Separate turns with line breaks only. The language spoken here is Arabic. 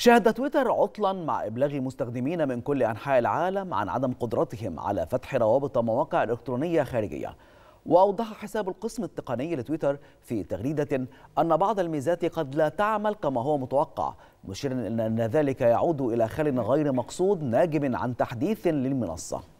شهد تويتر عطلا مع ابلاغ مستخدمين من كل انحاء العالم عن عدم قدرتهم على فتح روابط مواقع الكترونيه خارجيه واوضح حساب القسم التقني لتويتر في تغريده ان بعض الميزات قد لا تعمل كما هو متوقع مشيرا الى ان ذلك يعود الى خلل غير مقصود ناجم عن تحديث للمنصه